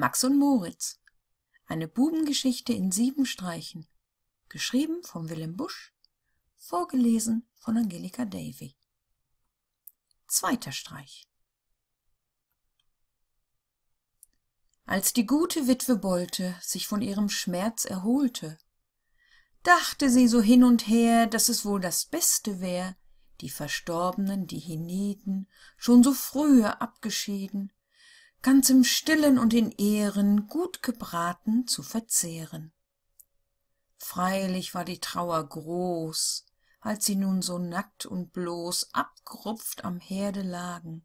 Max und Moritz. Eine Bubengeschichte in sieben Streichen. Geschrieben von Willem Busch. Vorgelesen von Angelika Davy. Zweiter Streich. Als die gute Witwe Bolte sich von ihrem Schmerz erholte, dachte sie so hin und her, dass es wohl das Beste wär, die verstorbenen, die hienieden, schon so frühe abgeschieden, ganz im Stillen und in Ehren gut gebraten zu verzehren. Freilich war die Trauer groß, als sie nun so nackt und bloß abgerupft am Herde lagen.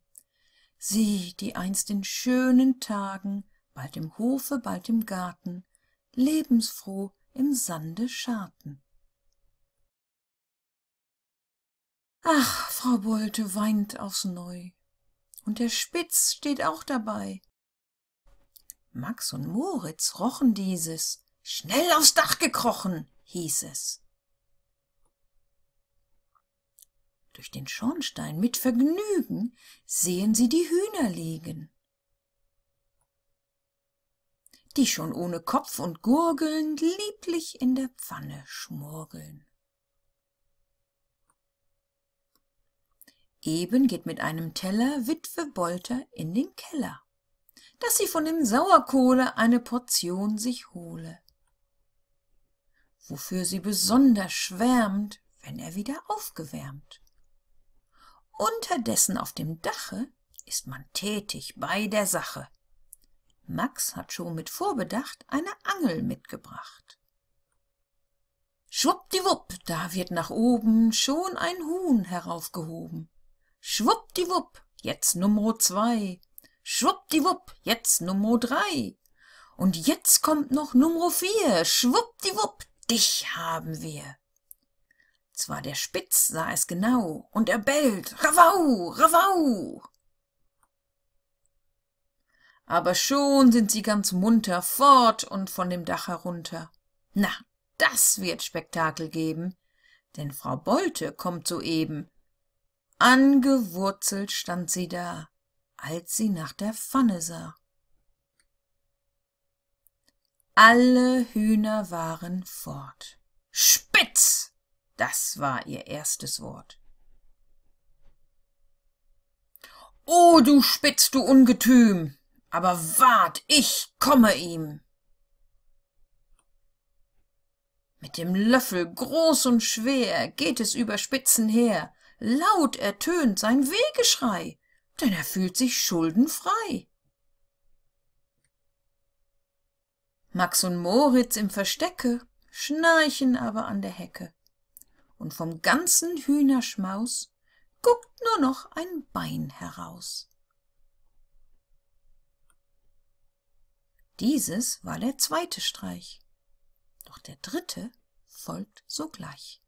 Sie, die einst in schönen Tagen, bald im Hofe, bald im Garten, lebensfroh im Sande scharten. Ach, Frau Bolte weint aufs Neu, und der Spitz steht auch dabei. Max und Moritz rochen dieses. Schnell aufs Dach gekrochen, hieß es. Durch den Schornstein mit Vergnügen sehen sie die Hühner liegen, die schon ohne Kopf und Gurgeln lieblich in der Pfanne schmurgeln. Eben geht mit einem Teller Witwe Bolter in den Keller, dass sie von dem Sauerkohle eine Portion sich hole, wofür sie besonders schwärmt, wenn er wieder aufgewärmt. Unterdessen auf dem Dache ist man tätig bei der Sache. Max hat schon mit Vorbedacht eine Angel mitgebracht. Schwuppdiwupp, da wird nach oben schon ein Huhn heraufgehoben schwuppdiwupp jetzt numro zwei schwuppdiwupp jetzt numro drei und jetzt kommt noch numro vier schwuppdiwupp dich haben wir zwar der spitz sah es genau und er bellt ravau ravau aber schon sind sie ganz munter fort und von dem Dach herunter. Na, das wird Spektakel geben, denn Frau Bolte kommt soeben Angewurzelt stand sie da, als sie nach der Pfanne sah. Alle Hühner waren fort. Spitz! Das war ihr erstes Wort. O oh, du Spitz, du Ungetüm! Aber wart, ich komme ihm! Mit dem Löffel groß und schwer geht es über Spitzen her, laut ertönt sein wehgeschrei denn er fühlt sich schuldenfrei max und moritz im verstecke schnarchen aber an der hecke und vom ganzen hühnerschmaus guckt nur noch ein bein heraus dieses war der zweite streich doch der dritte folgt sogleich